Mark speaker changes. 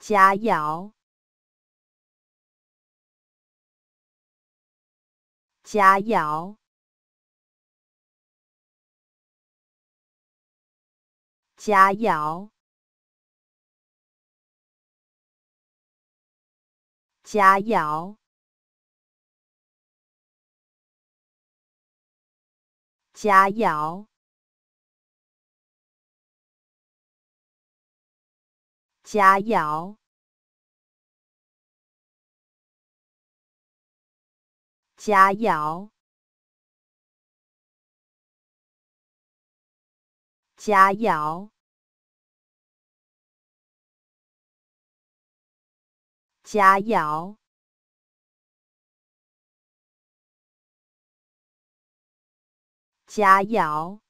Speaker 1: 佳肴，佳肴，佳肴，佳肴，佳肴。佳肴，佳肴，佳肴，佳肴，佳肴。